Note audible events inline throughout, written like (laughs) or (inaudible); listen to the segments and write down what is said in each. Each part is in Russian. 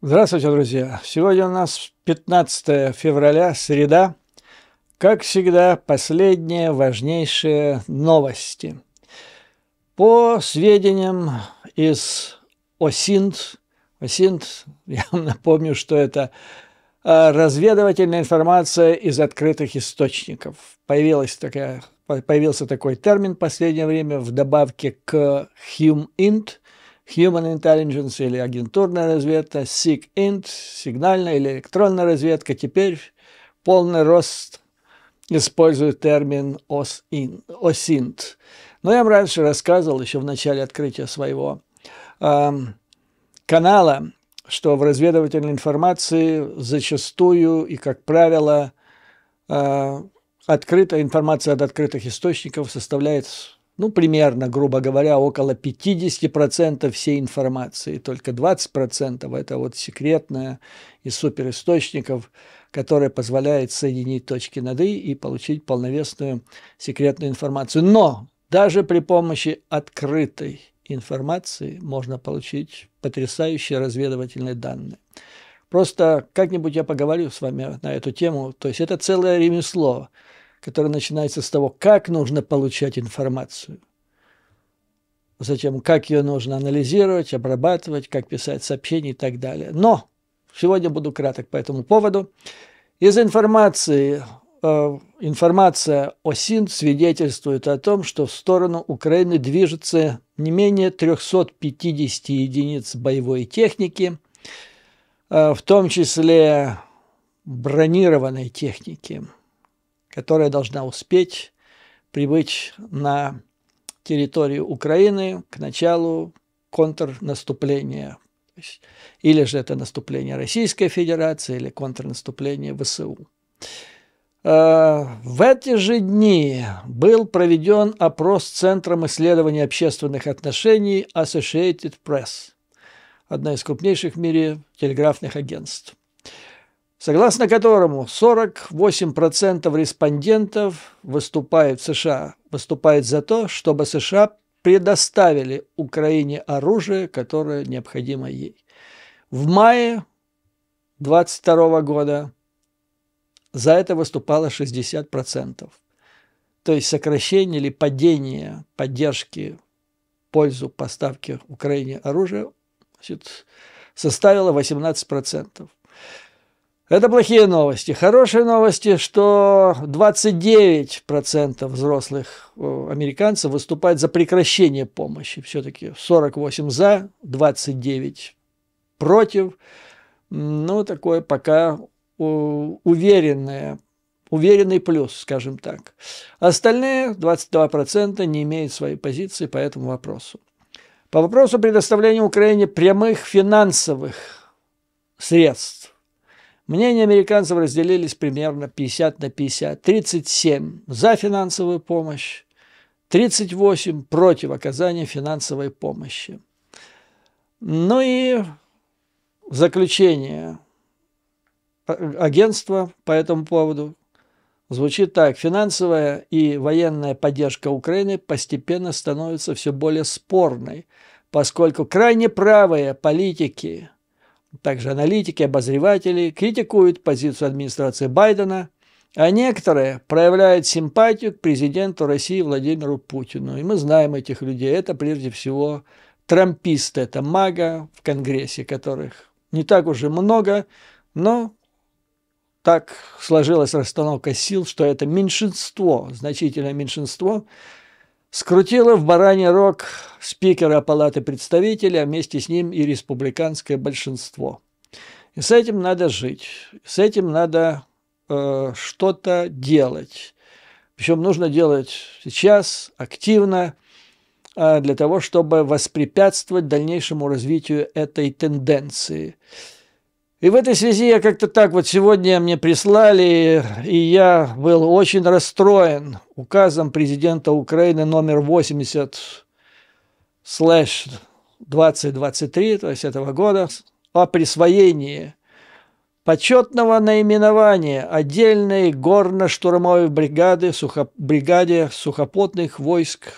Здравствуйте, друзья! Сегодня у нас 15 февраля, среда. Как всегда, последние важнейшие новости. По сведениям из ОСИНТ, ОСИНТ, (laughs) я вам напомню, что это а, разведывательная информация из открытых источников. Появилась такая, появился такой термин в последнее время в добавке к HumInt – Human Intelligence или агентурная разведка, SIG-INT, сигнальная или электронная разведка. Теперь полный рост используют термин OSINT. Но я вам раньше рассказывал, еще в начале открытия своего э, канала, что в разведывательной информации зачастую и, как правило, э, открытая информация от открытых источников составляет ну, примерно, грубо говоря, около 50% всей информации. Только 20% – это вот секретная из суперисточников, которая позволяет соединить точки над «и» и получить полновесную секретную информацию. Но даже при помощи открытой информации можно получить потрясающие разведывательные данные. Просто как-нибудь я поговорю с вами на эту тему. То есть это целое ремесло – который начинается с того, как нужно получать информацию. Затем, как ее нужно анализировать, обрабатывать, как писать сообщения и так далее. Но сегодня буду краток по этому поводу. Из информации э, информация ОСИН свидетельствует о том, что в сторону Украины движется не менее 350 единиц боевой техники, э, в том числе бронированной техники которая должна успеть прибыть на территорию Украины к началу контрнаступления. Или же это наступление Российской Федерации, или контрнаступление ВСУ. А, в эти же дни был проведен опрос Центром исследований общественных отношений Associated Press, одна из крупнейших в мире телеграфных агентств согласно которому 48% респондентов выступает в США, выступает за то, чтобы США предоставили Украине оружие, которое необходимо ей. В мае 22 года за это выступало 60%. То есть сокращение или падение поддержки в пользу поставки Украине оружия значит, составило 18%. Это плохие новости. Хорошие новости, что 29% взрослых э, американцев выступают за прекращение помощи. Все-таки 48 за, 29 против. Ну, такое пока э, уверенное, уверенный плюс, скажем так. Остальные 22% не имеют своей позиции по этому вопросу. По вопросу предоставления Украине прямых финансовых средств Мнения американцев разделились примерно 50 на 50. 37 за финансовую помощь, 38 против оказания финансовой помощи. Ну и заключение агентства по этому поводу звучит так. Финансовая и военная поддержка Украины постепенно становится все более спорной, поскольку крайне правые политики – также аналитики, обозреватели критикуют позицию администрации Байдена, а некоторые проявляют симпатию к президенту России Владимиру Путину. И мы знаем этих людей. Это прежде всего трамписты, это мага в Конгрессе, которых не так уже много, но так сложилась расстановка сил, что это меньшинство, значительное меньшинство скрутила в бараний рог спикера Палаты представителей, а вместе с ним и республиканское большинство. И с этим надо жить, с этим надо э, что-то делать. Причем нужно делать сейчас активно, э, для того, чтобы воспрепятствовать дальнейшему развитию этой тенденции. И в этой связи я как-то так вот сегодня мне прислали, и я был очень расстроен указом президента Украины номер 80 слэш 2023, то есть этого года, о присвоении почетного наименования отдельной горно-штурмовой бригады, сухо, бригаде сухопутных войск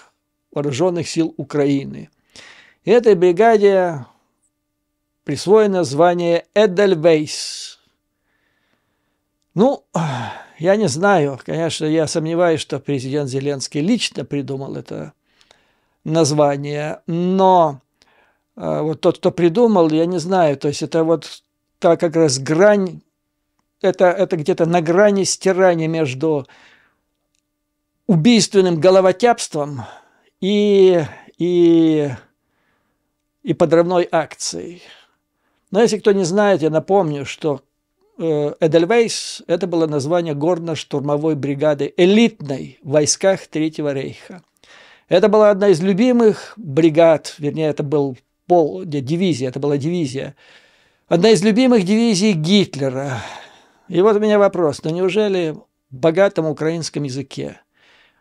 Вооруженных сил Украины. И этой бригаде присвоено звание Эдельвейс. Ну, я не знаю, конечно, я сомневаюсь, что президент Зеленский лично придумал это название, но э, вот тот, кто придумал, я не знаю, то есть это вот та как раз грань, это, это где-то на грани стирания между убийственным головотяпством и, и, и подрывной акцией. Но если кто не знает, я напомню, что э, Эдельвейс – это было название горно-штурмовой бригады, элитной в войсках Третьего рейха. Это была одна из любимых бригад, вернее, это был пол, дивизия, это была дивизия. Одна из любимых дивизий Гитлера. И вот у меня вопрос, ну неужели в богатом украинском языке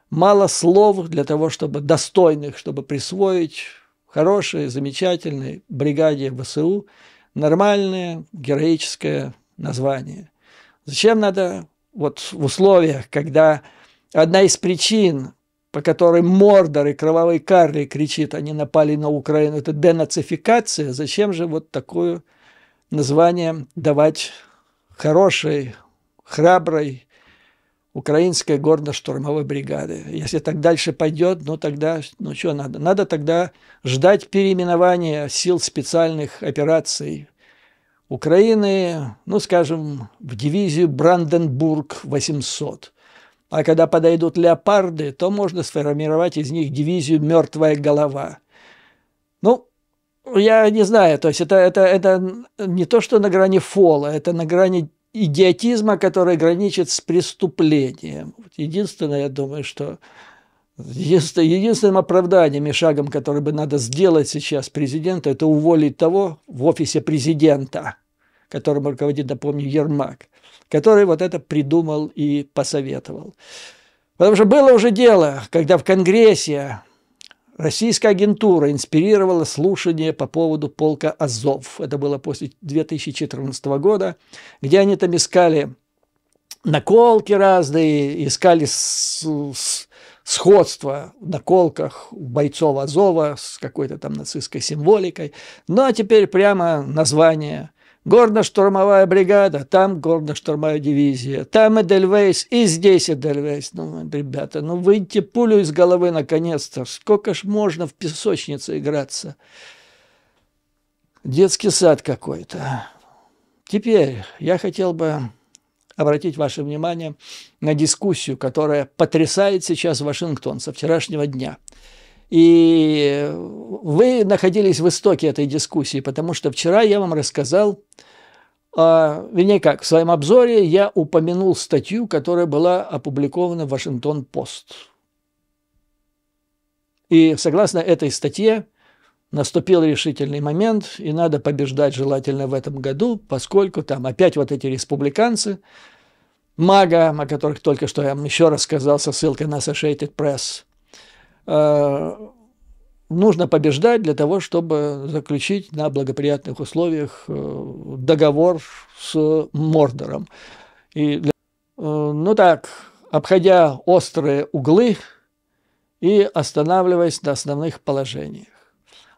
мало слов для того, чтобы достойных, чтобы присвоить хорошей, замечательной бригаде ВСУ – нормальное героическое название. Зачем надо вот в условиях, когда одна из причин, по которой Мордор и Кровавый Карли кричит, они напали на Украину, это денацификация, зачем же вот такое название давать хорошей, храброй, украинской горно-штурмовой бригады. Если так дальше пойдет, ну тогда, ну что надо? Надо тогда ждать переименования сил специальных операций Украины, ну скажем, в дивизию Бранденбург-800. А когда подойдут леопарды, то можно сформировать из них дивизию «Мертвая голова». Ну, я не знаю, то есть это, это, это не то, что на грани фола, это на грани идиотизма, который граничит с преступлением. Единственное, я думаю, что единственным оправданием и шагом, который бы надо сделать сейчас президенту, это уволить того в офисе президента, которым руководит, напомню, Ермак, который вот это придумал и посоветовал. Потому что было уже дело, когда в Конгрессе Российская агентура инспирировала слушание по поводу полка «Азов». Это было после 2014 года, где они там искали наколки разные, искали с, с, сходство в наколках бойцов Азова с какой-то там нацистской символикой. Ну, а теперь прямо название горно-штурмовая бригада, там горно-штурмовая дивизия, там Эдельвейс и здесь Эдельвейс. Ну, ребята, ну выйти пулю из головы наконец-то. Сколько ж можно в песочнице играться? Детский сад какой-то. Теперь я хотел бы обратить ваше внимание на дискуссию, которая потрясает сейчас Вашингтон со вчерашнего дня. И э, вы находились в истоке этой дискуссии, потому что вчера я вам рассказал, вернее как, в своем обзоре я упомянул статью, которая была опубликована в Вашингтон-Пост. И согласно этой статье наступил решительный момент, и надо побеждать желательно в этом году, поскольку там опять вот эти республиканцы, мага, о которых только что я вам еще рассказал со ссылкой на Associated Press – Э, нужно побеждать для того, чтобы заключить на благоприятных условиях э, договор с Мордором. И для... Э, ну так, обходя острые углы и останавливаясь на основных положениях.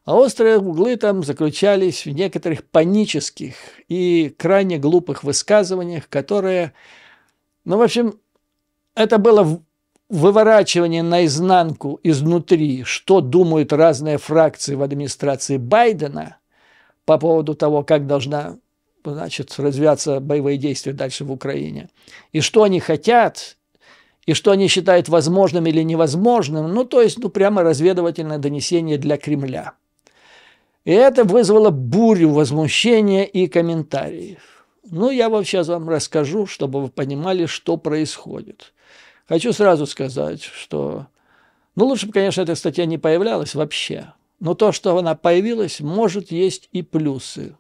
А острые углы там заключались в некоторых панических и крайне глупых высказываниях, которые, ну, в общем, это было выворачивание наизнанку изнутри, что думают разные фракции в администрации Байдена по поводу того, как должна значит, развиваться боевые действия дальше в Украине, и что они хотят, и что они считают возможным или невозможным, ну, то есть, ну, прямо разведывательное донесение для Кремля. И это вызвало бурю возмущения и комментариев. Ну, я вот сейчас вам расскажу, чтобы вы понимали, что происходит. Хочу сразу сказать, что... Ну, лучше бы, конечно, эта статья не появлялась вообще. Но то, что она появилась, может есть и плюсы.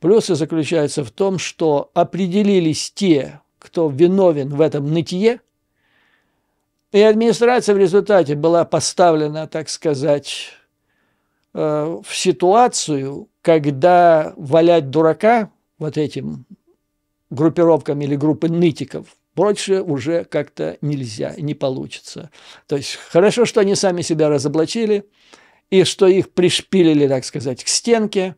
Плюсы заключаются в том, что определились те, кто виновен в этом нытье, и администрация в результате была поставлена, так сказать, э, в ситуацию, когда валять дурака вот этим группировкам или группы нытиков больше уже как-то нельзя, не получится. То есть хорошо, что они сами себя разоблачили, и что их пришпилили, так сказать, к стенке,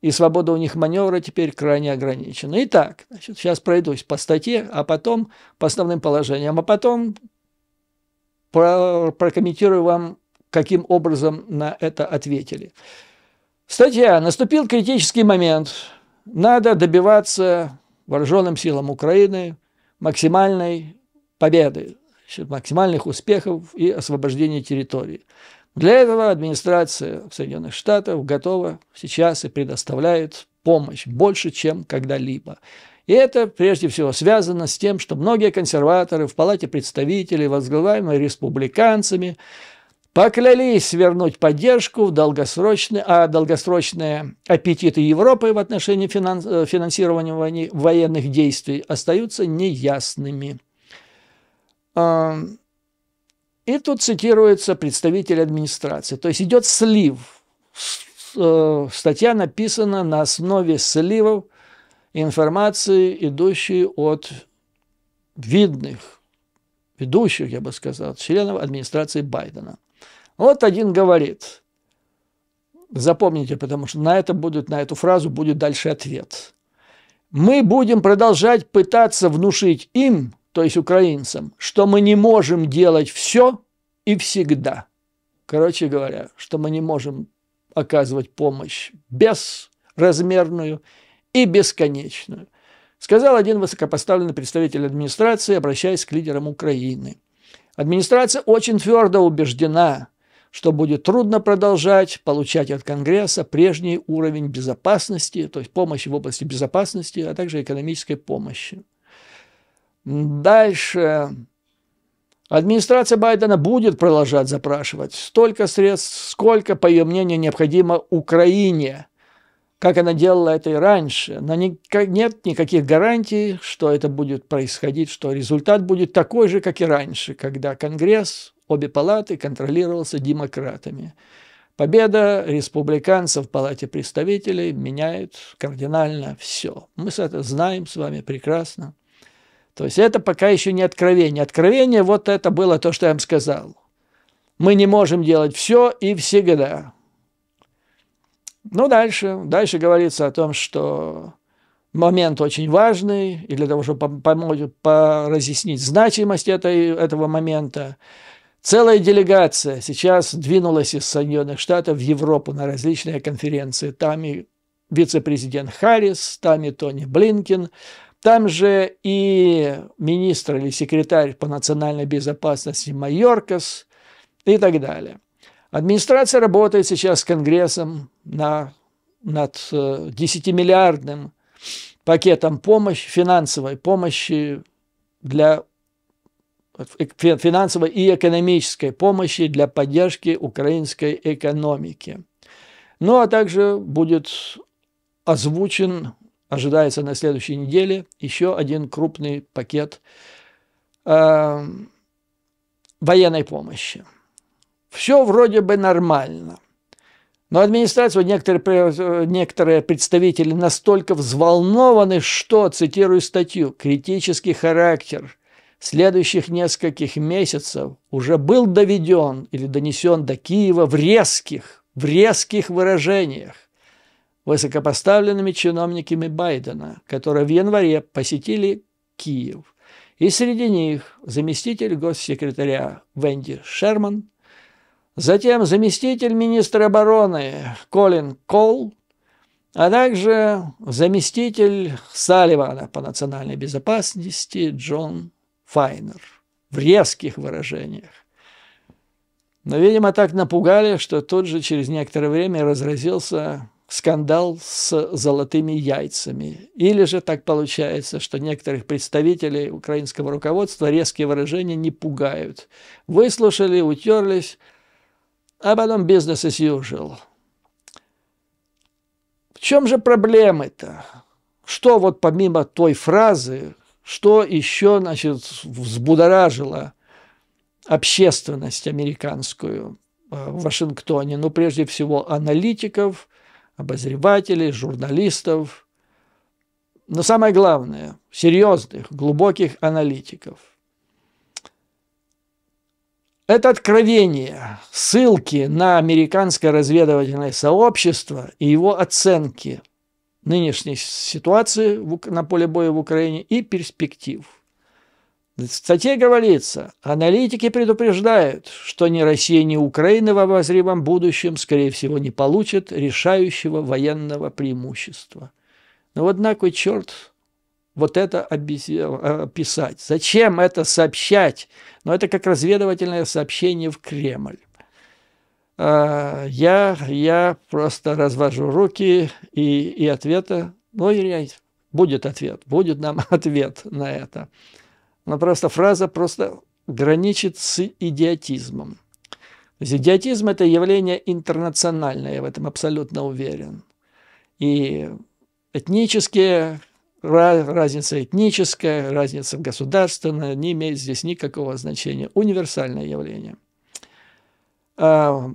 и свобода у них маневра теперь крайне ограничена. Итак, значит, сейчас пройдусь по статье, а потом по основным положениям, а потом про прокомментирую вам, каким образом на это ответили. Статья. Наступил критический момент. Надо добиваться вооруженным силам Украины максимальной победы, максимальных успехов и освобождения территории. Для этого администрация Соединенных Штатов готова сейчас и предоставляет помощь больше, чем когда-либо. И это прежде всего связано с тем, что многие консерваторы в Палате представителей, возглавляемые республиканцами, поклялись вернуть поддержку в долгосрочные, а долгосрочные аппетиты Европы в отношении финанс, э, финансирования военных действий остаются неясными. А, и тут цитируется представитель администрации. То есть идет слив. Э, статья написана на основе сливов информации, идущей от видных, ведущих, я бы сказал, членов администрации Байдена. Вот один говорит. Запомните, потому что на, это будет, на эту фразу будет дальше ответ. Мы будем продолжать пытаться внушить им, то есть украинцам, что мы не можем делать все и всегда. Короче говоря, что мы не можем оказывать помощь безразмерную и бесконечную, сказал один высокопоставленный представитель администрации, обращаясь к лидерам Украины. Администрация очень твердо убеждена – что будет трудно продолжать получать от Конгресса прежний уровень безопасности, то есть помощи в области безопасности, а также экономической помощи. Дальше. Администрация Байдена будет продолжать запрашивать столько средств, сколько, по ее мнению, необходимо Украине, как она делала это и раньше. Но нет никаких гарантий, что это будет происходить, что результат будет такой же, как и раньше, когда Конгресс Обе палаты контролировался демократами. Победа республиканцев в Палате представителей меняет кардинально все. Мы это знаем с вами прекрасно. То есть это пока еще не откровение. Откровение вот это было то, что я вам сказал. Мы не можем делать все и всегда. Ну, дальше. Дальше говорится о том, что момент очень важный, и для того, чтобы помочь, поразъяснить значимость этой, этого момента, Целая делегация сейчас двинулась из Соединенных Штатов в Европу на различные конференции. Там и вице-президент Харрис, там и Тони Блинкин, там же и министр или секретарь по национальной безопасности Майоркас и так далее. Администрация работает сейчас с Конгрессом на, над 10-миллиардным э, пакетом помощи, финансовой помощи для Э, финансовой и экономической помощи для поддержки украинской экономики. Ну а также будет озвучен, ожидается на следующей неделе, еще один крупный пакет э, военной помощи. Все вроде бы нормально. Но администрация, некоторые, некоторые представители настолько взволнованы, что, цитирую статью, критический характер – следующих нескольких месяцев уже был доведен или донесен до Киева в резких, в резких выражениях высокопоставленными чиновниками Байдена, которые в январе посетили Киев. И среди них заместитель госсекретаря Венди Шерман, затем заместитель министра обороны Колин Кол, а также заместитель Салливана по национальной безопасности Джон Файнер в резких выражениях. Но, видимо, так напугали, что тут же через некоторое время разразился скандал с золотыми яйцами. Или же так получается, что некоторых представителей украинского руководства резкие выражения не пугают. Выслушали, утерлись, а потом бизнес as usual. В чем же проблемы-то? Что вот помимо той фразы, что еще, значит, взбудоражило общественность американскую э, в Вашингтоне? Ну, прежде всего, аналитиков, обозревателей, журналистов, но самое главное, серьезных, глубоких аналитиков. Это откровение, ссылки на американское разведывательное сообщество и его оценки – нынешней ситуации на поле боя в Украине и перспектив. В статье говорится, аналитики предупреждают, что ни Россия, ни Украина во обозримом будущем, скорее всего, не получат решающего военного преимущества. Но ну вот на кой черт вот это э, писать? Зачем это сообщать? Но ну это как разведывательное сообщение в Кремль. А, я, я просто развожу руки и, и ответа, ну и будет ответ, будет нам (laughs) ответ на это. Но просто фраза просто граничит с идиотизмом. То есть идиотизм – это явление интернациональное, я в этом абсолютно уверен. И этнические, разница этническая, разница государственная не имеет здесь никакого значения. Универсальное явление. А,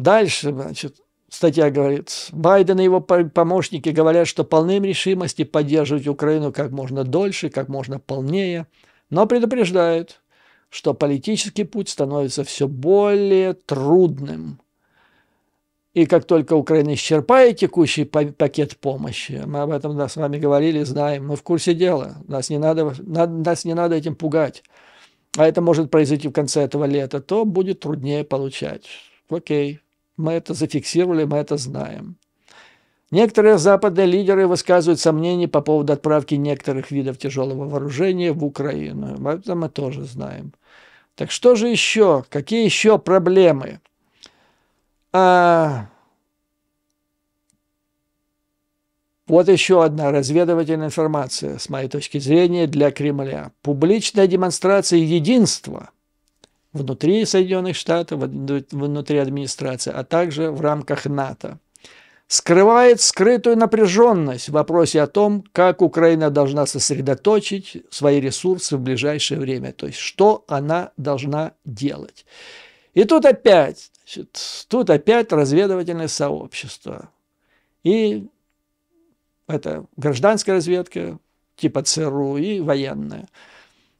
Дальше, значит, статья говорит, Байден и его помощники говорят, что полным решимости поддерживать Украину как можно дольше, как можно полнее, но предупреждают, что политический путь становится все более трудным. И как только Украина исчерпает текущий пакет помощи, мы об этом да, с вами говорили, знаем, мы в курсе дела, нас не надо, нас не надо этим пугать, а это может произойти в конце этого лета, то будет труднее получать. Окей. Мы это зафиксировали, мы это знаем. Некоторые западные лидеры высказывают сомнения по поводу отправки некоторых видов тяжелого вооружения в Украину. Это мы тоже знаем. Так что же еще? Какие еще проблемы? А... Вот еще одна разведывательная информация, с моей точки зрения, для Кремля. Публичная демонстрация единства – внутри Соединенных Штатов, внутри администрации, а также в рамках НАТО. Скрывает скрытую напряженность в вопросе о том, как Украина должна сосредоточить свои ресурсы в ближайшее время, то есть что она должна делать. И тут опять, значит, тут опять разведывательное сообщество. И это гражданская разведка, типа ЦРУ и военная.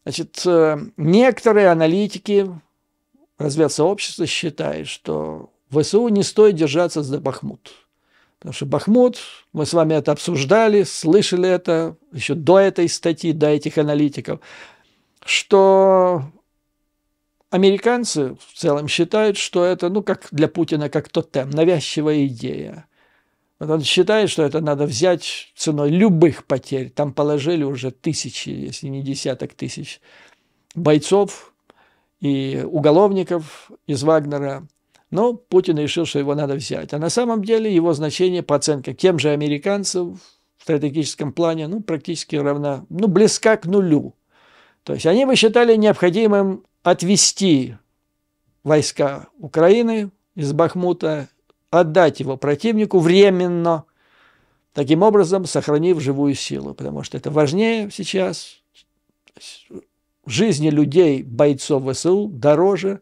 Значит, э, некоторые аналитики разведсообщество считает, что ВСУ не стоит держаться за Бахмут. Потому что Бахмут, мы с вами это обсуждали, слышали это еще до этой статьи, до этих аналитиков, что американцы в целом считают, что это, ну, как для Путина, как тотем, навязчивая идея. Вот он считает, что это надо взять ценой любых потерь. Там положили уже тысячи, если не десяток тысяч бойцов, и уголовников из Вагнера, но Путин решил, что его надо взять. А на самом деле его значение по оценкам тем же американцев в стратегическом плане ну, практически равна, ну, близка к нулю. То есть они бы считали необходимым отвести войска Украины из Бахмута, отдать его противнику временно, таким образом сохранив живую силу, потому что это важнее сейчас жизни людей, бойцов ВСУ, дороже,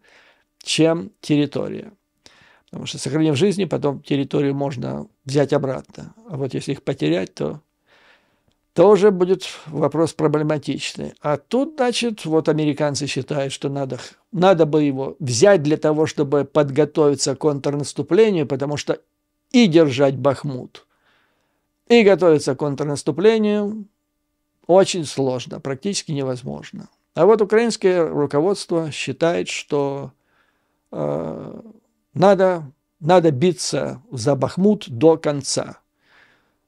чем территория. Потому что сохранив жизни, потом территорию можно взять обратно. А вот если их потерять, то тоже будет вопрос проблематичный. А тут, значит, вот американцы считают, что надо, надо бы его взять для того, чтобы подготовиться к контрнаступлению, потому что и держать Бахмут, и готовиться к контрнаступлению очень сложно, практически невозможно. А вот украинское руководство считает, что э, надо, надо биться за Бахмут до конца.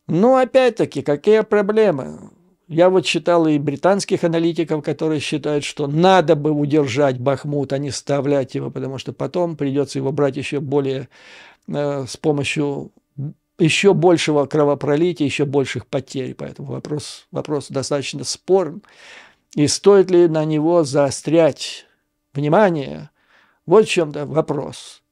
Но ну, опять-таки, какие проблемы? Я вот читал и британских аналитиков, которые считают, что надо бы удержать Бахмут, а не ставлять его, потому что потом придется его брать еще более э, с помощью еще большего кровопролития, еще больших потерь. Поэтому вопрос, вопрос достаточно спорный. И стоит ли на него заострять внимание? Вот в чем-то вопрос.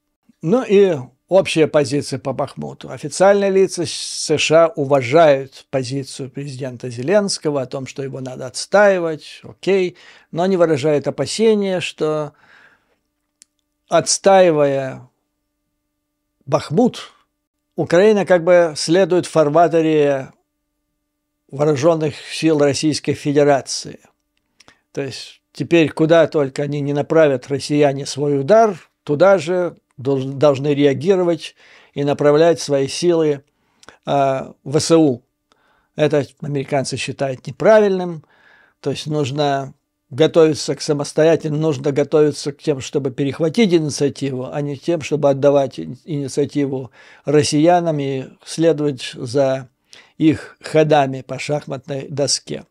Ну и общая позиция по Бахмуту. Официальные лица США уважают позицию президента Зеленского о том, что его надо отстаивать, окей, но они выражают опасения, что отстаивая Бахмут, Украина как бы следует в фарватере вооруженных сил Российской Федерации – то есть теперь куда только они не направят россияне свой удар, туда же должны реагировать и направлять свои силы э, а, ВСУ. Это американцы считают неправильным, то есть нужно готовиться к самостоятельному, нужно готовиться к тем, чтобы перехватить инициативу, а не тем, чтобы отдавать инициативу россиянам и следовать за их ходами по шахматной доске.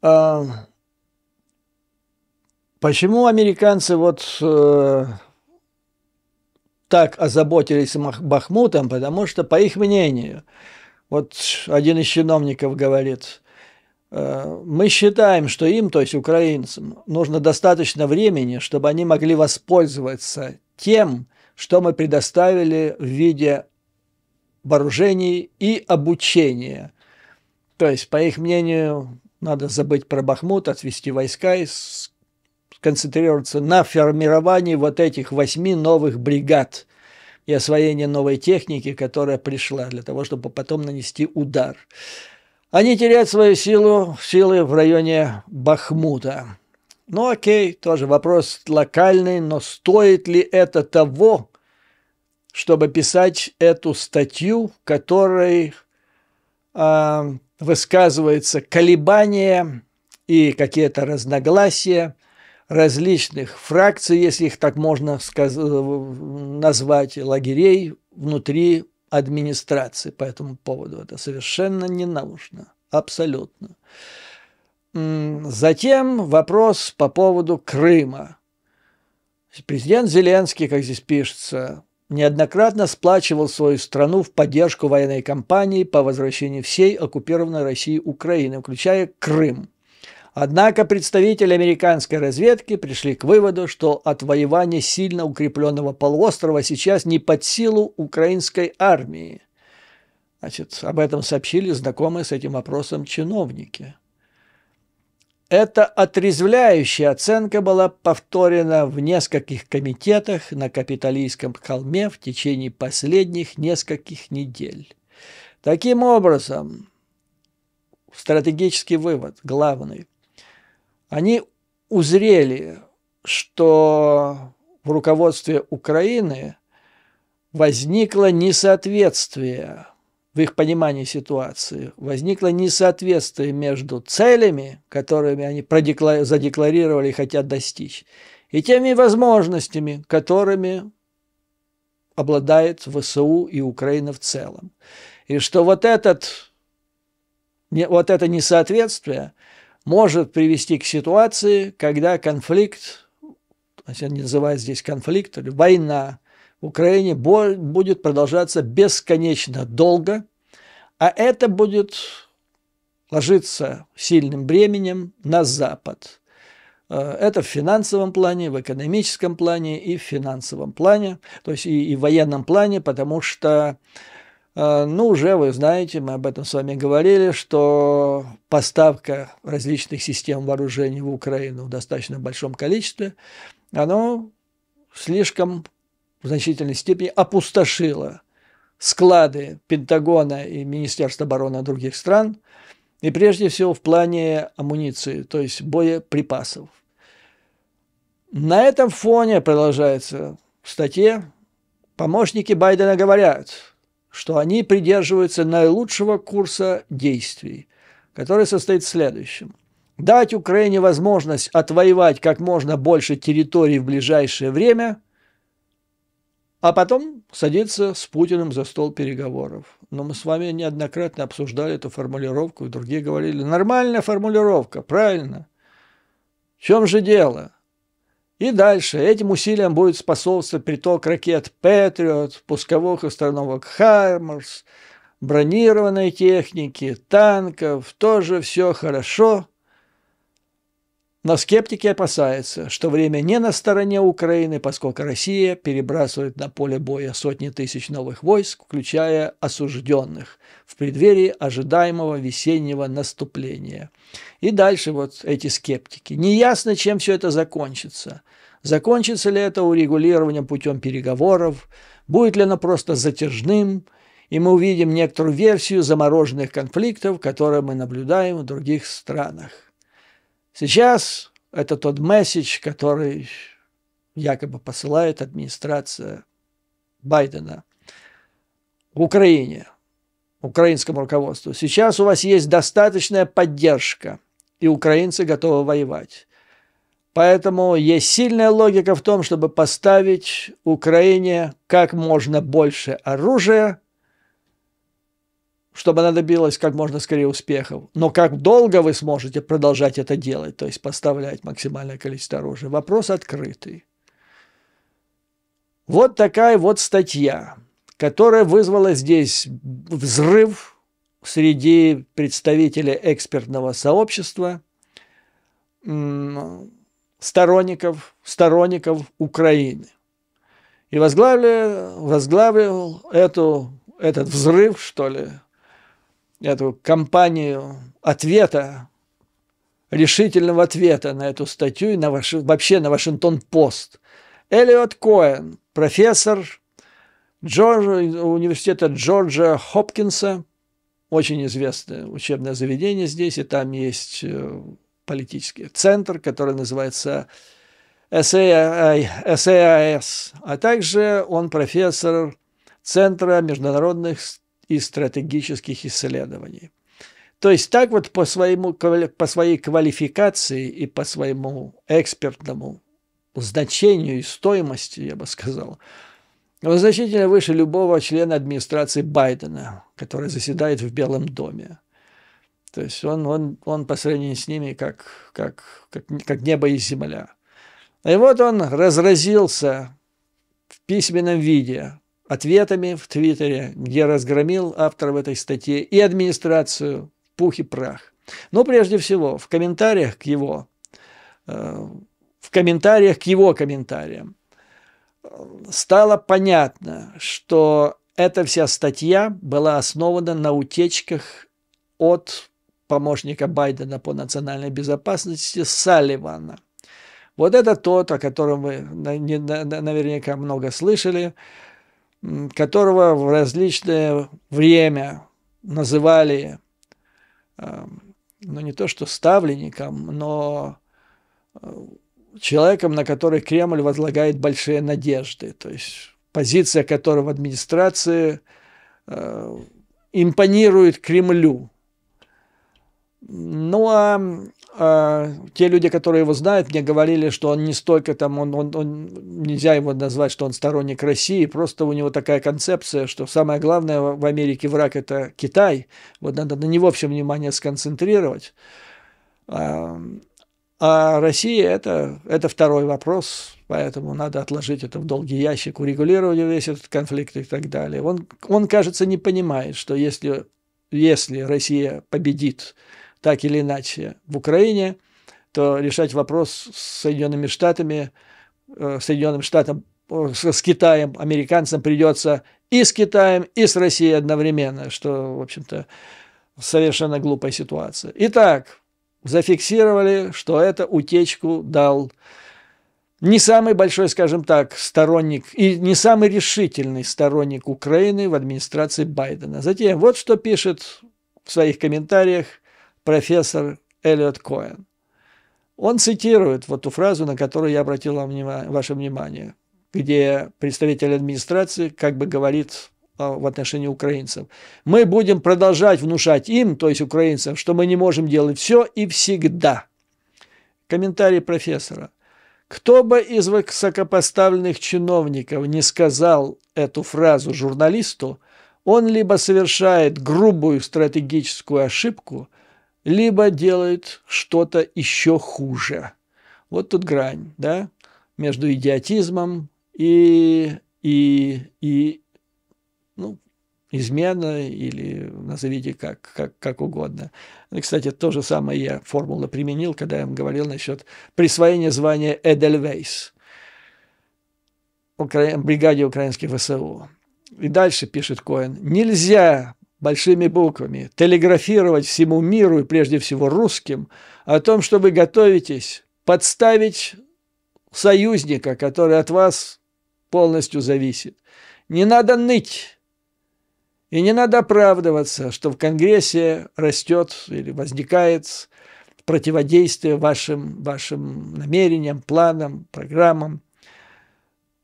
А, Почему американцы вот э, так озаботились Бахмутом? Потому что, по их мнению, вот один из чиновников говорит, э, мы считаем, что им, то есть украинцам, нужно достаточно времени, чтобы они могли воспользоваться тем, что мы предоставили в виде вооружений и обучения. То есть, по их мнению, надо забыть про Бахмут, отвести войска из концентрироваться на формировании вот этих восьми новых бригад и освоении новой техники, которая пришла для того, чтобы потом нанести удар. Они теряют свою силу, силы в районе Бахмута. Ну окей, тоже вопрос локальный, но стоит ли это того, чтобы писать эту статью, в которой э, высказывается колебание и какие-то разногласия различных фракций, если их так можно сказ- э, назвать, лагерей внутри администрации по этому поводу. Это совершенно не нужно, абсолютно. Затем вопрос по поводу Крыма. Президент Зеленский, как здесь пишется, неоднократно сплачивал свою страну в поддержку военной кампании по возвращению всей оккупированной России Украины, включая Крым. Однако представители американской разведки пришли к выводу, что отвоевание сильно укрепленного полуострова сейчас не под силу украинской армии. Значит, об этом сообщили знакомые с этим вопросом чиновники. Эта отрезвляющая оценка была повторена в нескольких комитетах на Капитолийском холме в течение последних нескольких недель. Таким образом, стратегический вывод главный – они узрели, что в руководстве Украины возникло несоответствие в их понимании ситуации, возникло несоответствие между целями, которыми они задекларировали и хотят достичь, и теми возможностями, которыми обладает ВСУ и Украина в целом. И что вот, этот, вот это несоответствие – может привести к ситуации, когда конфликт, я не называю здесь конфликт, или война в Украине будет продолжаться бесконечно долго, а это будет ложиться сильным бременем на Запад. Э, это в финансовом плане, в экономическом плане и в финансовом плане, то есть и, и в военном плане, потому что Э, ну, уже вы знаете, мы об этом с вами говорили, что поставка различных систем вооружений в Украину в достаточно большом количестве, оно слишком в значительной степени опустошило склады Пентагона и Министерства обороны других стран, и прежде всего в плане амуниции, то есть боеприпасов. На этом фоне продолжается в статье «Помощники Байдена говорят», что они придерживаются наилучшего курса действий, который состоит в следующем. Дать Украине возможность отвоевать как можно больше территорий в ближайшее время, а потом садиться с Путиным за стол переговоров. Но мы с вами неоднократно обсуждали эту формулировку, и другие говорили, нормальная формулировка, правильно. В чем же дело? И дальше этим усилиям будет способствовать приток ракет «Патриот», пусковых установок «Хармарс», бронированной техники, танков, тоже все хорошо – но скептики опасаются, что время не на стороне Украины, поскольку Россия перебрасывает на поле боя сотни тысяч новых войск, включая осужденных, в преддверии ожидаемого весеннего наступления. И дальше вот эти скептики. Неясно, чем все это закончится. Закончится ли это урегулированием путем переговоров, будет ли оно просто затяжным, и мы увидим некоторую версию замороженных конфликтов, которые мы наблюдаем в других странах. Сейчас это тот месседж, который якобы посылает администрация Байдена в Украине, украинскому руководству. Сейчас у вас есть достаточная поддержка, и украинцы готовы воевать. Поэтому есть сильная логика в том, чтобы поставить Украине как можно больше оружия, чтобы она добилась как можно скорее успехов. Но как долго вы сможете продолжать это делать, то есть поставлять максимальное количество оружия, вопрос открытый. Вот такая вот статья, которая вызвала здесь взрыв среди представителей экспертного сообщества, сторонников, сторонников Украины. И возглавил, возглавил эту, этот взрыв, что ли, эту кампанию ответа, решительного ответа на эту статью и на ваш... вообще на Вашингтон-Пост. Элиот Коэн, профессор Джордж... университета Джорджа Хопкинса, очень известное учебное заведение здесь, и там есть э, политический центр, который называется САС, а также он профессор Центра международных и стратегических исследований. То есть так вот по, своему, по своей квалификации и по своему экспертному значению и стоимости, я бы сказал, он значительно выше любого члена администрации Байдена, который заседает в Белом доме. То есть он, он, он по сравнению с ними как, как, как, как небо и земля. И вот он разразился в письменном виде ответами в Твиттере, где разгромил автора в этой статье и администрацию пух и прах. Но прежде всего в комментариях к его, э, в комментариях к его комментариям э, стало понятно, что эта вся статья была основана на утечках от помощника Байдена по национальной безопасности Салливана. Вот это тот, о котором вы наверняка много слышали, которого в различное время называли, эм, ну не то что ставленником, но э, человеком, на который Кремль возлагает большие надежды, то есть позиция которого в администрации э, импонирует Кремлю. Ну а а, те люди, которые его знают, мне говорили, что он не столько там, он, он, он, нельзя его назвать, что он сторонник России, просто у него такая концепция, что самое главное в Америке враг это Китай, вот надо на него все внимание сконцентрировать. А, а Россия это, это второй вопрос, поэтому надо отложить это в долгий ящик, урегулировать весь этот конфликт и так далее. Он, он кажется, не понимает, что если, если Россия победит так или иначе в Украине, то решать вопрос с Соединенными Штатами, э, Соединенным Штатам, э, с Китаем, американцам придется и с Китаем, и с Россией одновременно, что, в общем-то, совершенно глупая ситуация. Итак, зафиксировали, что это утечку дал не самый большой, скажем так, сторонник и не самый решительный сторонник Украины в администрации Байдена. Затем вот что пишет в своих комментариях профессор Эллиот Коэн. Он цитирует вот ту фразу, на которую я обратил вам внимание, ваше внимание, где представитель администрации как бы говорит а, в отношении украинцев. Мы будем продолжать внушать им, то есть украинцам, что мы не можем делать все и всегда. Комментарий профессора. Кто бы из высокопоставленных чиновников не сказал эту фразу журналисту, он либо совершает грубую стратегическую ошибку, либо делает что-то еще хуже. Вот тут грань, да, между идиотизмом и, и, и ну, измена или назовите как, как, как угодно. Ну, и, кстати, то же самое я формула применил, когда я вам говорил насчет присвоения звания Эдельвейс Укра... бригаде украинских ВСУ. И дальше пишет Коэн, нельзя большими буквами, телеграфировать всему миру и прежде всего русским о том, что вы готовитесь подставить союзника, который от вас полностью зависит. Не надо ныть. И не надо оправдываться, что в Конгрессе растет или возникает противодействие вашим, вашим намерениям, планам, программам.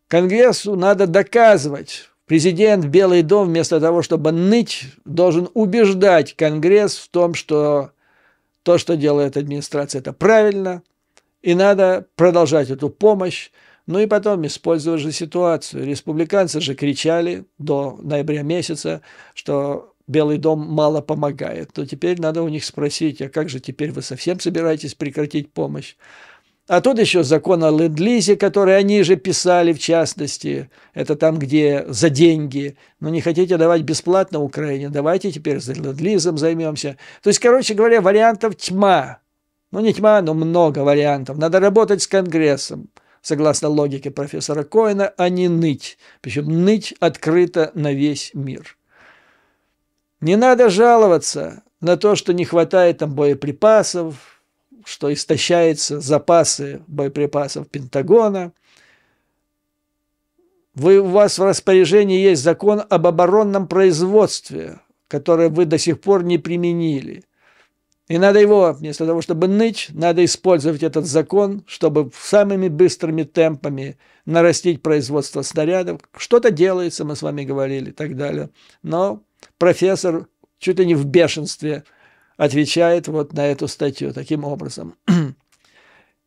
Конгрессу надо доказывать, Президент Белый дом вместо того, чтобы ныть, должен убеждать Конгресс в том, что то, что делает администрация, это правильно, и надо продолжать эту помощь. Ну и потом, использовать же ситуацию, республиканцы же кричали до ноября месяца, что Белый дом мало помогает. То теперь надо у них спросить, а как же теперь вы совсем собираетесь прекратить помощь? А тут еще закон о ленд-лизе, который они же писали, в частности. Это там, где за деньги. Но ну, не хотите давать бесплатно Украине, давайте теперь за ленд-лизом займемся. То есть, короче говоря, вариантов тьма. Ну, не тьма, но много вариантов. Надо работать с Конгрессом, согласно логике профессора Коина, а не ныть. Причем ныть открыто на весь мир. Не надо жаловаться на то, что не хватает там боеприпасов, что истощаются запасы боеприпасов Пентагона. Вы, у вас в распоряжении есть закон об оборонном производстве, который вы до сих пор не применили. И надо его, вместо того, чтобы ныть, надо использовать этот закон, чтобы самыми быстрыми темпами нарастить производство снарядов. Что-то делается, мы с вами говорили и так далее. Но профессор чуть ли не в бешенстве – отвечает вот на эту статью таким образом.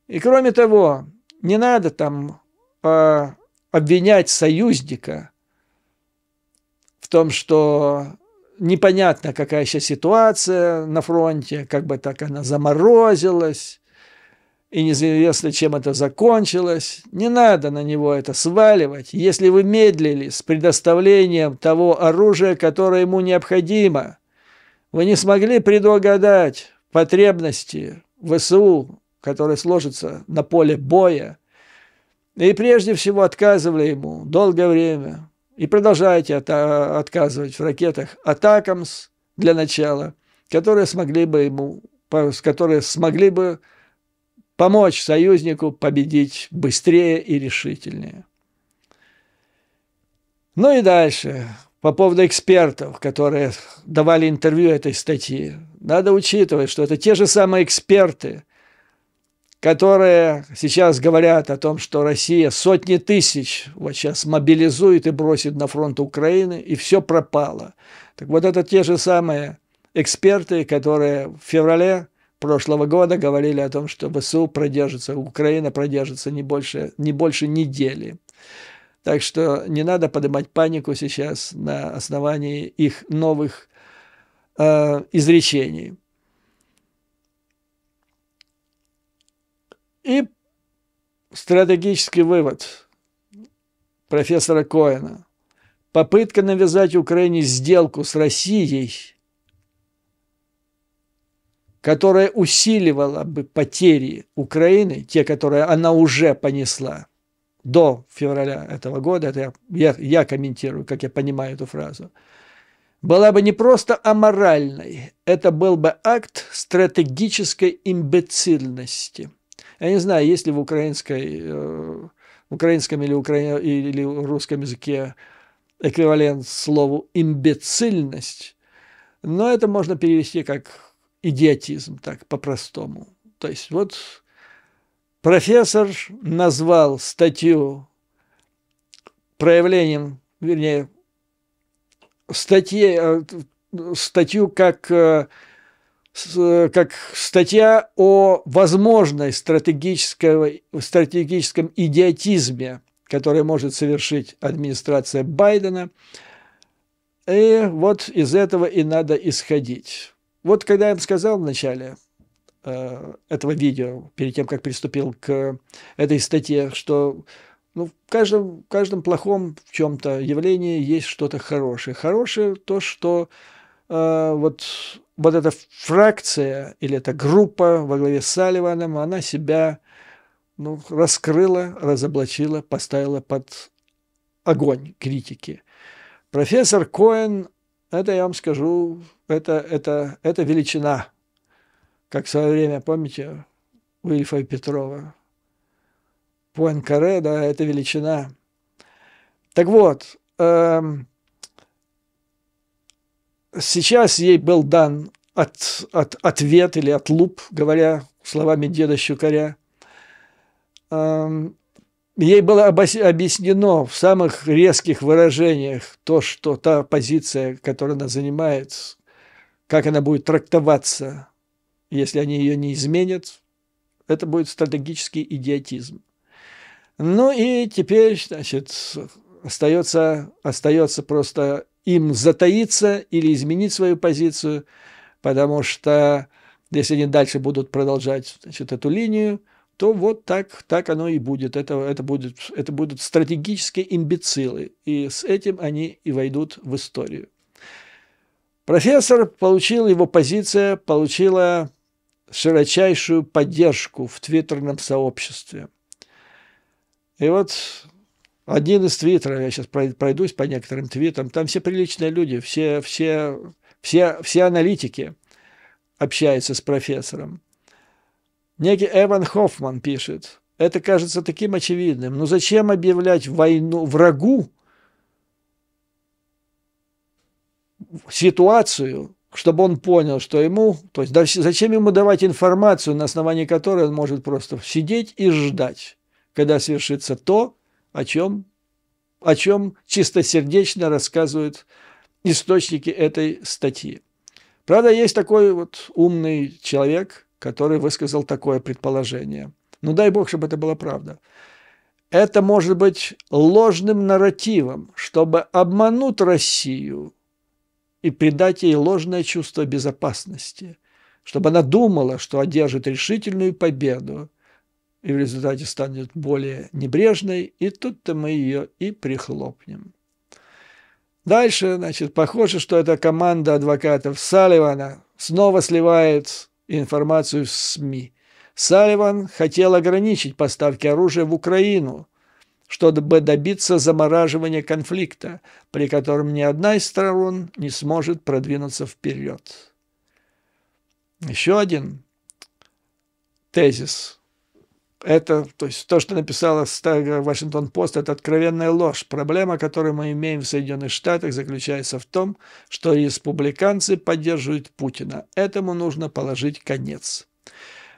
И кроме того, не надо там э, обвинять союзника в том, что непонятно, какая сейчас ситуация на фронте, как бы так она заморозилась, и неизвестно, чем это закончилось. Не надо на него это сваливать. Если вы медлили с предоставлением того оружия, которое ему необходимо – вы не смогли предугадать потребности ВСУ, которые сложатся на поле боя, и прежде всего отказывали ему долгое время, и продолжаете от, отказывать в ракетах «Атакамс» для начала, которые смогли бы ему, которые смогли бы помочь союзнику победить быстрее и решительнее. Ну и дальше по поводу экспертов, которые давали интервью этой статьи. Надо учитывать, что это те же самые эксперты, которые сейчас говорят о том, что Россия сотни тысяч вот сейчас мобилизует и бросит на фронт Украины, и все пропало. Так вот это те же самые эксперты, которые в феврале прошлого года говорили о том, что ВСУ продержится, Украина продержится не больше, не больше недели. Так что не надо поднимать панику сейчас на основании их новых э, изречений. И стратегический вывод профессора Коэна. Попытка навязать Украине сделку с Россией, которая усиливала бы потери Украины, те, которые она уже понесла – до февраля этого года, это я, я, я комментирую, как я понимаю эту фразу, была бы не просто аморальной, это был бы акт стратегической имбецильности. Я не знаю, есть ли в украинской, э, украинском или, укра... или русском языке эквивалент слову «имбецильность», но это можно перевести как идиотизм, так, по-простому. То есть вот Профессор назвал статью проявлением, вернее, статье, э, статью как, э, э, как статья о возможной стратегическом идиотизме, который может совершить администрация Байдена. И вот из этого и надо исходить. Вот когда я им сказал вначале, Э, этого видео, перед тем, как приступил к этой статье, что ну, в каждом, в каждом плохом в чем-то явлении есть что-то хорошее. Хорошее то, что э, вот, вот эта фракция или эта группа во главе с Салливаном, она себя ну, раскрыла, разоблачила, поставила под огонь критики. Профессор Коэн, это я вам скажу, это, это, это величина – как в свое время, помните, у Ильфа и Петрова. Пуэнкаре, да, это величина. Так вот, эм, сейчас ей был дан от, от, ответ или от луп, говоря словами деда Щукаря. Эм, ей было объяснено в самых резких выражениях то, что та позиция, которую она занимает, как она будет трактоваться – если они ее не изменят, это будет стратегический идиотизм. Ну и теперь, значит, остается, остается просто им затаиться или изменить свою позицию, потому что если они дальше будут продолжать значит, эту линию, то вот так, так оно и будет. Это, это, будет. это будут стратегические имбецилы, и с этим они и войдут в историю. Профессор получил, его позиция получила широчайшую поддержку в твиттерном сообществе. И вот один из твиттеров, я сейчас пройдусь по некоторым твитам, там все приличные люди, все, все, все, все аналитики общаются с профессором. Некий Эван Хоффман пишет, это кажется таким очевидным, но зачем объявлять войну врагу, ситуацию, чтобы он понял, что ему, то есть зачем ему давать информацию, на основании которой он может просто сидеть и ждать, когда свершится то, о чем, о чем чистосердечно рассказывают источники этой статьи. Правда, есть такой вот умный человек, который высказал такое предположение. Ну дай бог, чтобы это была правда. Это может быть ложным нарративом, чтобы обмануть Россию – и придать ей ложное чувство безопасности, чтобы она думала, что одержит решительную победу и в результате станет более небрежной, и тут-то мы ее и прихлопнем. Дальше, значит, похоже, что эта команда адвокатов Салливана снова сливает информацию в СМИ. Салливан хотел ограничить поставки оружия в Украину – чтобы добиться замораживания конфликта, при котором ни одна из сторон не сможет продвинуться вперед. Еще один тезис. Это, то есть то, что написала Вашингтон Пост, это откровенная ложь. Проблема, которую мы имеем в Соединенных Штатах, заключается в том, что республиканцы поддерживают Путина. Этому нужно положить конец.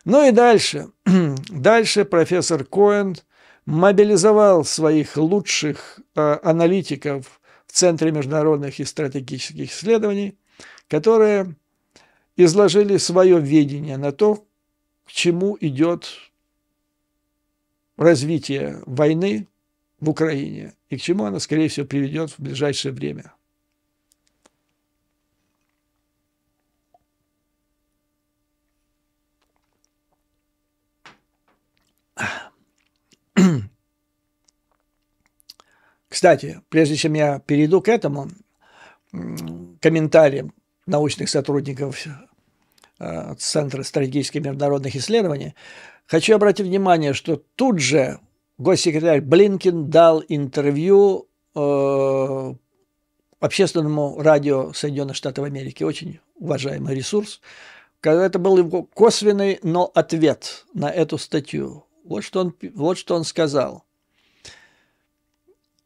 Ну и дальше. (clears throat) Дальше профессор Коэн мобилизовал своих лучших э, аналитиков в Центре международных и стратегических исследований, которые изложили свое видение на то, к чему идет развитие войны в Украине и к чему она, скорее всего, приведет в ближайшее время. (clears throat) Кстати, прежде чем я перейду к этому, комментариям научных сотрудников э, Центра стратегических международных исследований, хочу обратить внимание, что тут же госсекретарь Блинкин дал интервью э, общественному радио Соединенных Штатов Америки, очень уважаемый ресурс, когда это был его косвенный, но ответ на эту статью. Вот что он, вот что он сказал.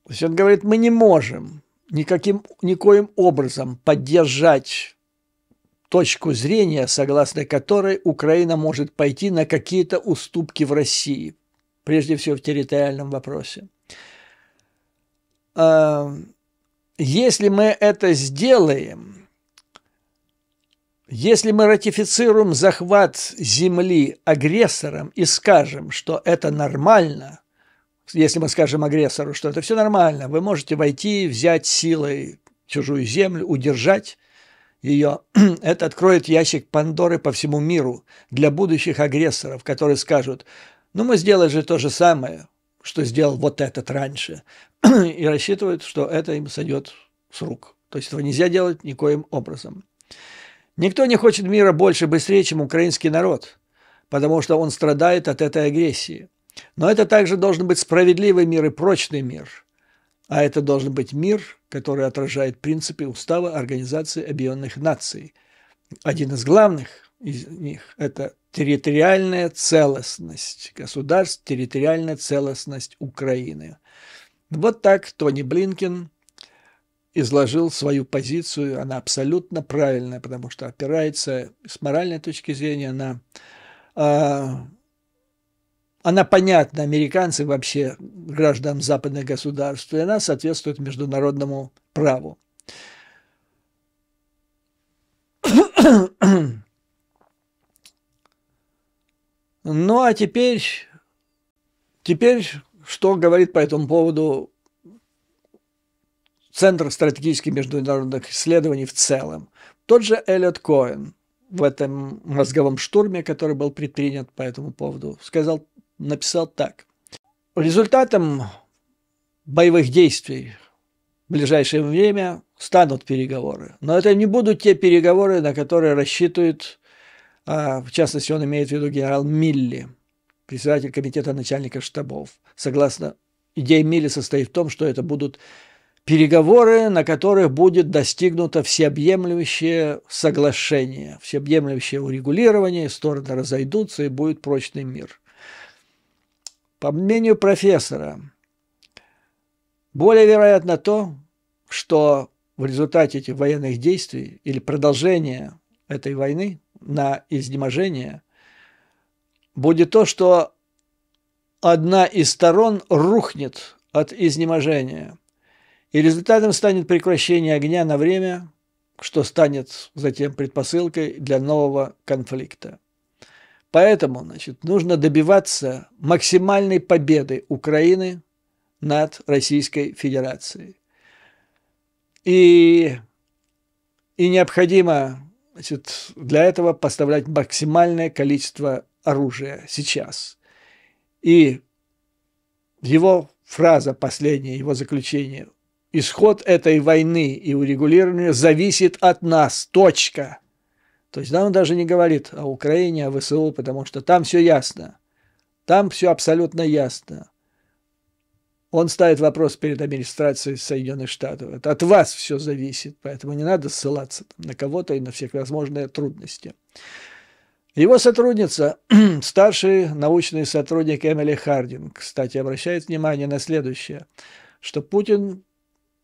То есть он говорит, мы не можем никаким, никоим образом поддержать точку зрения, согласно которой Украина может пойти на какие-то уступки в России, прежде всего в территориальном вопросе. Эм, если мы это сделаем, если мы ратифицируем захват земли агрессором и скажем, что это нормально, если мы скажем агрессору, что это все нормально, вы можете войти, взять силой чужую землю, удержать ее, (clears throat) это откроет ящик Пандоры по всему миру для будущих агрессоров, которые скажут, ну мы сделали же то же самое, что сделал вот этот раньше, (clears throat) и рассчитывают, что это им сойдет с рук. То есть этого нельзя делать никоим образом. Никто не хочет мира больше быстрее, чем украинский народ, потому что он страдает от этой агрессии. Но это также должен быть справедливый мир и прочный мир. А это должен быть мир, который отражает принципы Устава Организации Объединенных Наций. Один из главных из них – это территориальная целостность государств, территориальная целостность Украины. Вот так Тони Блинкин – изложил свою позицию, она абсолютно правильная, потому что опирается с моральной точки зрения на... Э, она понятна американцам вообще, гражданам западных государств, и она соответствует международному праву. Ну а теперь, теперь что говорит по этому поводу Центр стратегических международных исследований в целом. Тот же Эллиот Коэн в этом мозговом штурме, который был предпринят по этому поводу, сказал, написал так. Результатом боевых действий в ближайшее время станут переговоры. Но это не будут те переговоры, на которые рассчитывает, а, в частности, он имеет в виду генерал Милли, председатель комитета начальников штабов. Согласно идее Милли состоит в том, что это будут переговоры, на которых будет достигнуто всеобъемлющее соглашение, всеобъемлющее урегулирование, стороны разойдутся и будет прочный мир. По мнению профессора, более вероятно то, что в результате этих военных действий или продолжения этой войны на изнеможение будет то, что одна из сторон рухнет от изнеможения – и результатом станет прекращение огня на время, что станет затем предпосылкой для нового конфликта. Поэтому значит, нужно добиваться максимальной победы Украины над Российской Федерацией. И, и необходимо значит, для этого поставлять максимальное количество оружия сейчас. И его фраза последняя, его заключение исход этой войны и урегулирование зависит от нас. Точка. То есть да, он даже не говорит о Украине, о ВСУ, потому что там все ясно. Там все абсолютно ясно. Он ставит вопрос перед администрацией Соединенных Штатов. Это от вас все зависит, поэтому не надо ссылаться на кого-то и на всевозможные трудности. Его сотрудница, (clears throat) старший научный сотрудник Эмили Хардинг, кстати, обращает внимание на следующее, что Путин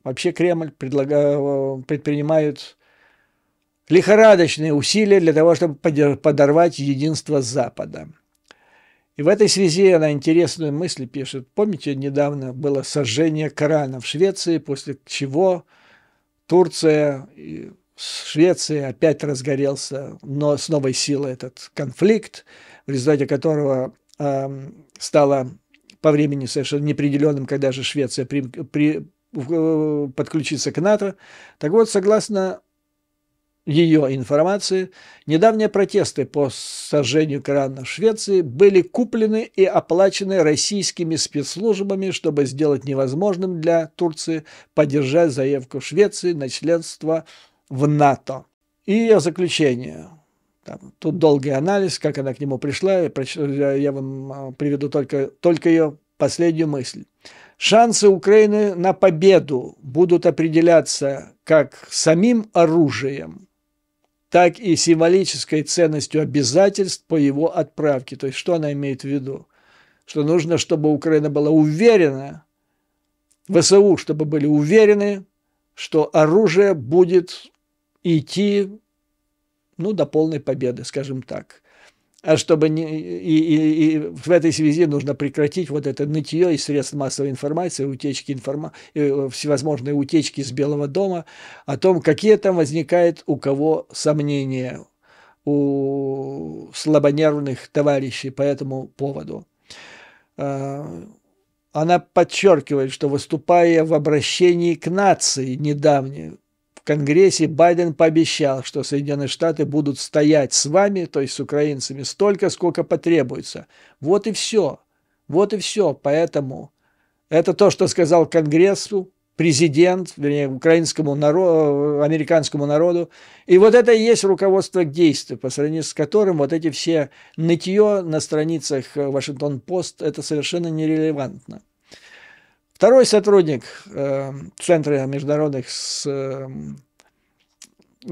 Вообще Кремль предлага... предпринимает лихорадочные усилия для того, чтобы подорвать единство Запада. И в этой связи она интересную мысль пишет. Помните, недавно было сожжение Корана в Швеции, после чего Турция и Швеция опять разгорелся, но с новой силой этот конфликт, в результате которого э, стало по времени совершенно неопределенным, когда же Швеция при, при, Э, подключиться к НАТО. Так вот, согласно ее информации, недавние протесты по сожжению Корана в Швеции были куплены и оплачены российскими спецслужбами, чтобы сделать невозможным для Турции поддержать заявку Швеции на членство в НАТО. И ее заключение. Там, тут долгий анализ, как она к нему пришла. Я вам а, приведу только, только ее последнюю мысль. Шансы Украины на победу будут определяться как самим оружием, так и символической ценностью обязательств по его отправке. То есть что она имеет в виду? Что нужно, чтобы Украина была уверена, ВСУ, чтобы были уверены, что оружие будет идти ну, до полной победы, скажем так а чтобы не, и, и, и в этой связи нужно прекратить вот это нытье из средств массовой информации, утечки информа... Э, всевозможные утечки из Белого дома о том, какие там возникают у кого сомнения у слабонервных товарищей по этому поводу. Э, она подчеркивает, что выступая в обращении к нации недавнее, Конгрессе Байден пообещал, что Соединенные Штаты будут стоять с вами, то есть с украинцами, столько, сколько потребуется. Вот и все. Вот и все. Поэтому это то, что сказал Конгрессу, президент, вернее, украинскому народу, э, американскому народу. И вот это и есть руководство к действию, по сравнению с которым вот эти все нытье на страницах Вашингтон-Пост, э, это совершенно нерелевантно. Второй сотрудник э, Центра международных с, э,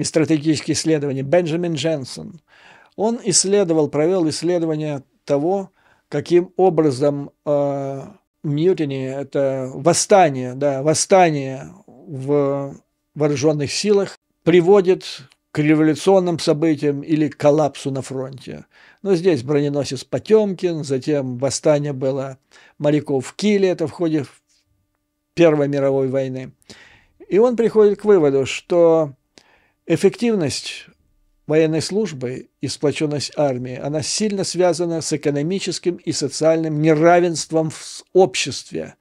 стратегических исследований Бенджамин Дженсон, он исследовал, провел исследование того, каким образом э, мьютини, это восстание, да, восстание в вооруженных силах приводит к революционным событиям или к коллапсу на фронте. Но здесь броненосец Потемкин, затем восстание было моряков в Киле, это в ходе Первой мировой войны. И он приходит к выводу, что эффективность военной службы и сплоченность армии, она сильно связана с экономическим и социальным неравенством в обществе,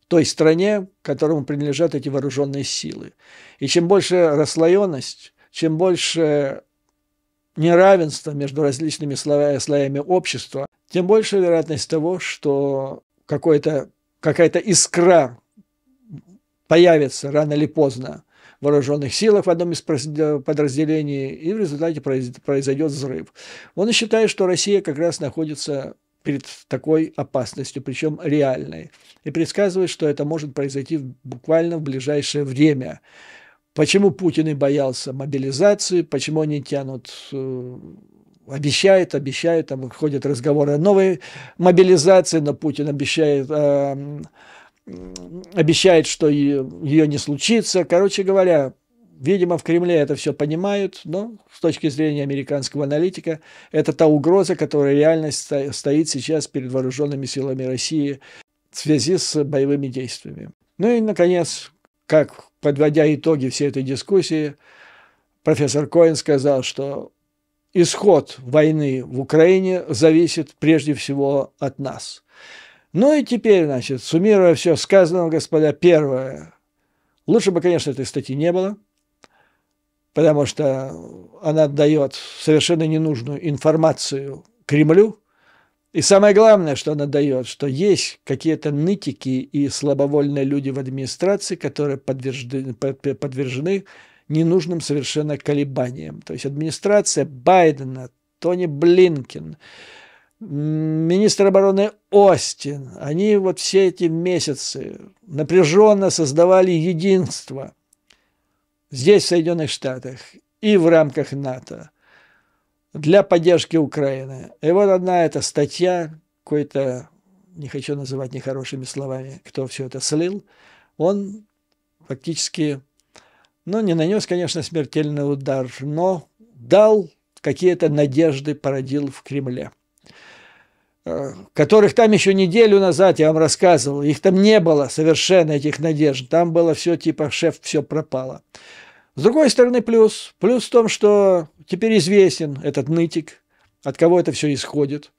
в той стране, которому принадлежат эти вооруженные силы. И чем больше расслоенность, чем больше неравенство между различными слоями общества, тем больше вероятность того, что какая-то искра появится рано или поздно в вооруженных силах в одном из подразделений, и в результате произойдет взрыв. Он считает, что Россия как раз находится перед такой опасностью, причем реальной, и предсказывает, что это может произойти буквально в ближайшее время. Почему Путин и боялся мобилизации, почему они тянут э, обещает, обещает, там ходят разговоры о новой мобилизации, но Путин обещает э, обещает, что ее не случится. Короче говоря, видимо, в Кремле это все понимают, но с точки зрения американского аналитика, это та угроза, которая реально стоит сейчас перед вооруженными силами России в связи с боевыми действиями. Ну и, наконец, как подводя итоги всей этой дискуссии, профессор Коин сказал, что исход войны в Украине зависит прежде всего от нас – ну и теперь, значит, суммируя все сказанного, господа, первое. Лучше бы, конечно, этой статьи не было, потому что она дает совершенно ненужную информацию Кремлю. И самое главное, что она дает, что есть какие-то нытики и слабовольные люди в администрации, которые подвержены, подвержены ненужным совершенно колебаниям. То есть администрация Байдена, Тони Блинкен – министр обороны Остин, они вот все эти месяцы напряженно создавали единство здесь, в Соединенных Штатах, и в рамках НАТО для поддержки Украины. И вот одна эта статья, какой-то, не хочу называть нехорошими словами, кто все это слил, он фактически, ну, не нанес, конечно, смертельный удар, но дал какие-то надежды, породил в Кремле. Э, которых там еще неделю назад, я вам рассказывал, их там не было совершенно, этих надежд. Там было все типа «шеф, все пропало». С другой стороны, плюс. Плюс в том, что теперь известен этот нытик, от кого это все исходит.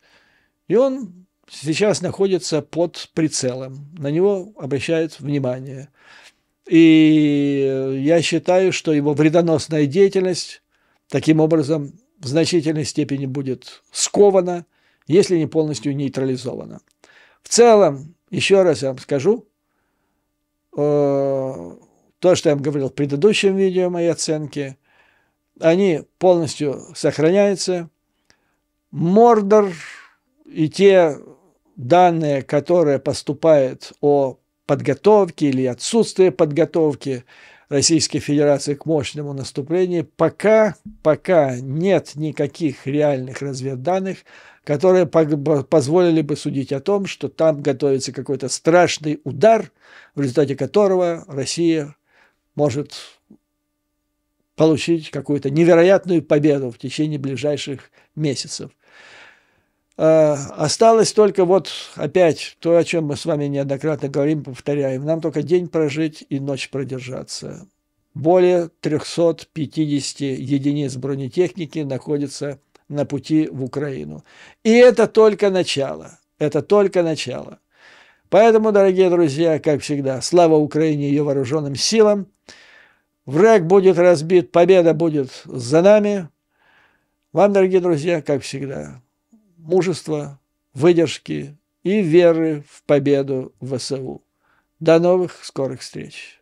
И он сейчас находится под прицелом. На него обращают внимание. И я считаю, что его вредоносная деятельность таким образом в значительной степени будет скована – если не полностью нейтрализована. В целом, еще раз я вам скажу, э, то, что я вам говорил в предыдущем видео, мои оценки, они полностью сохраняются. Мордор и те данные, которые поступают о подготовке или отсутствии подготовки Российской Федерации к мощному наступлению, пока, пока нет никаких реальных разведданных, которые позволили бы судить о том, что там готовится какой-то страшный удар, в результате которого Россия может получить какую-то невероятную победу в течение ближайших месяцев. А, осталось только вот опять то, о чем мы с вами неоднократно говорим, повторяем. Нам только день прожить и ночь продержаться. Более 350 единиц бронетехники находится на пути в Украину. И это только начало. Это только начало. Поэтому, дорогие друзья, как всегда, слава Украине и ее вооруженным силам. Враг будет разбит, победа будет за нами. Вам, дорогие друзья, как всегда, мужество, выдержки и веры в победу ВСУ. До новых скорых встреч!